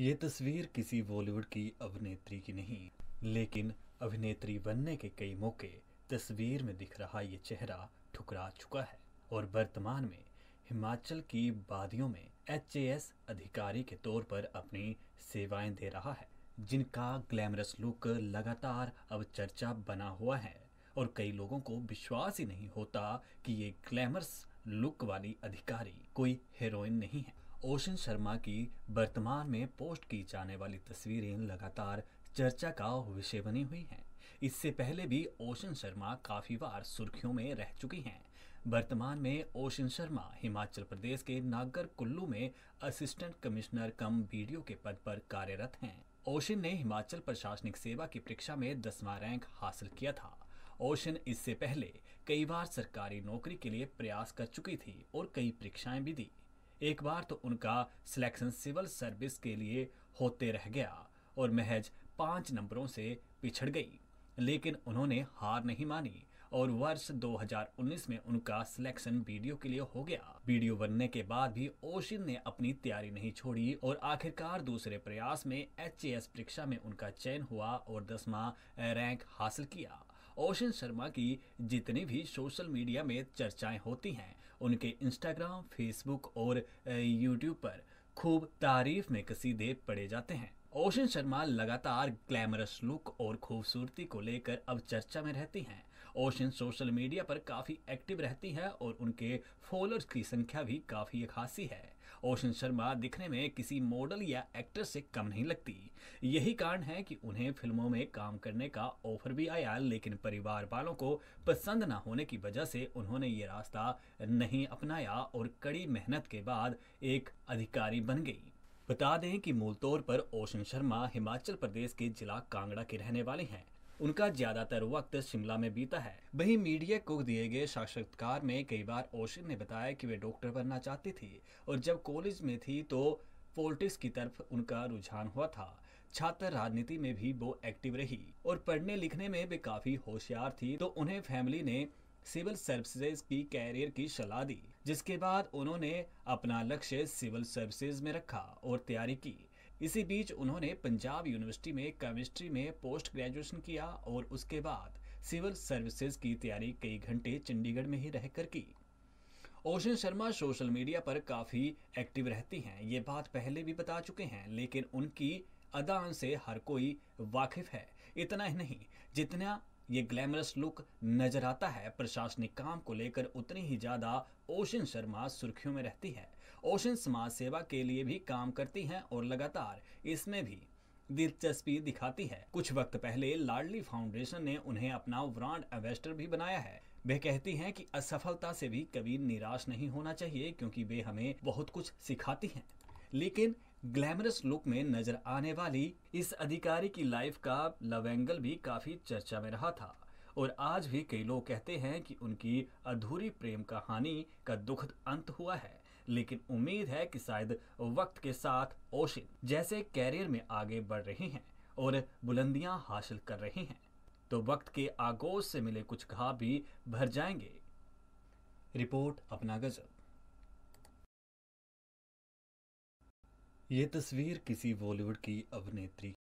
ये तस्वीर किसी बॉलीवुड की अभिनेत्री की नहीं लेकिन अभिनेत्री बनने के कई मौके तस्वीर में दिख रहा ये चेहरा ठुकरा चुका है और वर्तमान में हिमाचल की वादियों में एच अधिकारी के तौर पर अपनी सेवाएं दे रहा है जिनका ग्लैमरस लुक लगातार अब चर्चा बना हुआ है और कई लोगों को विश्वास ही नहीं होता कि ये ग्लैमरस लुक वाली अधिकारी कोई हेरोइन नहीं है ओशन शर्मा की वर्तमान में पोस्ट की जाने वाली तस्वीरें लगातार चर्चा का विषय बनी हुई हैं इससे पहले भी ओशन शर्मा काफी बार सुर्खियों में रह चुकी हैं वर्तमान में ओशन शर्मा हिमाचल प्रदेश के नागर कुल्लू में असिस्टेंट कमिश्नर कम बीडीओ के पद पर कार्यरत हैं ओशन ने हिमाचल प्रशासनिक सेवा की परीक्षा में दसवां रैंक हासिल किया था ओशन इससे पहले कई बार सरकारी नौकरी के लिए प्रयास कर चुकी थी और कई परीक्षाएं भी दी एक बार तो उनका सिलेक्शन सिविल सर्विस के लिए होते रह गया और महज पांच नंबरों से पिछड़ गई लेकिन उन्होंने हार नहीं मानी और वर्ष 2019 में उनका सिलेक्शन वीडियो के लिए हो गया वीडियो बनने के बाद भी ओशिन ने अपनी तैयारी नहीं छोड़ी और आखिरकार दूसरे प्रयास में एच परीक्षा में उनका चयन हुआ और दसवा रैंक हासिल किया ओशिन शर्मा की जितनी भी सोशल मीडिया में चर्चाएं होती हैं उनके इंस्टाग्राम फेसबुक और यूट्यूब पर खूब तारीफ में कसीदे पड़े जाते हैं ओशन शर्मा लगातार ग्लैमरस लुक और खूबसूरती को लेकर अब चर्चा में रहती हैं ओशन सोशल मीडिया पर काफ़ी एक्टिव रहती है और उनके फॉलोअर्स की संख्या भी काफ़ी खासी है ओशन शर्मा दिखने में किसी मॉडल या एक्टर से कम नहीं लगती यही कारण है कि उन्हें फिल्मों में काम करने का ऑफर भी आया लेकिन परिवार वालों को पसंद ना होने की वजह से उन्होंने ये रास्ता नहीं अपनाया और कड़ी मेहनत के बाद एक अधिकारी बन गई बता दें कि मूल तौर पर ओशन शर्मा हिमाचल प्रदेश के जिला कांगड़ा के रहने वाले हैं उनका ज्यादातर वक्त शिमला में बीता है वहीं मीडिया को दिए गए साक्षात्कार में कई बार ओशन ने बताया कि वे डॉक्टर बनना चाहती थी और जब कॉलेज में थी तो पॉलिटिक्स की तरफ उनका रुझान हुआ था छात्र राजनीति में भी वो एक्टिव रही और पढ़ने लिखने में भी काफी होशियार थी तो उन्हें फैमिली ने सिविल सर्विसेज की कैरियर की सलाह दी जिसके बाद उन्होंने अपना लक्ष्य सिविल सर्विसेज में रखा और तैयारी की इसी बीच उन्होंने पंजाब यूनिवर्सिटी में केमिस्ट्री में पोस्ट ग्रेजुएशन किया और उसके बाद सिविल सर्विसेज की तैयारी कई घंटे चंडीगढ़ में ही रहकर की ओशन शर्मा सोशल मीडिया पर काफ़ी एक्टिव रहती हैं ये बात पहले भी बता चुके हैं लेकिन उनकी अदान से हर कोई वाकिफ है इतना ही नहीं जितना ये ग्लैमरस लुक नजर आता है प्रशासनिक काम को लेकर उतनी ही ज्यादा ओशन शर्मा सुर्खियों में रहती है ओशन समाज सेवा के लिए भी काम करती हैं और लगातार इसमें भी दिलचस्पी दिखाती है कुछ वक्त पहले लाडली फाउंडेशन ने उन्हें अपना ब्रांड एम्बेसडर भी बनाया है वे कहती हैं कि असफलता से भी कभी निराश नहीं होना चाहिए क्योंकि वे हमें बहुत कुछ सिखाती हैं लेकिन ग्लैमरस लुक में नजर आने वाली इस अधिकारी की लाइफ का लव एंगल भी काफी चर्चा में रहा था और आज भी कई लोग कहते हैं कि उनकी अधूरी प्रेम कहानी का दुखद अंत हुआ है लेकिन उम्मीद है कि शायद वक्त के साथ ओशिन जैसे कैरियर में आगे बढ़ रही हैं और बुलंदियां हासिल कर रही हैं तो वक्त के आगोश से मिले कुछ घाव भी भर जाएंगे रिपोर्ट अपना गजब ये तस्वीर किसी बॉलीवुड की अभिनेत्री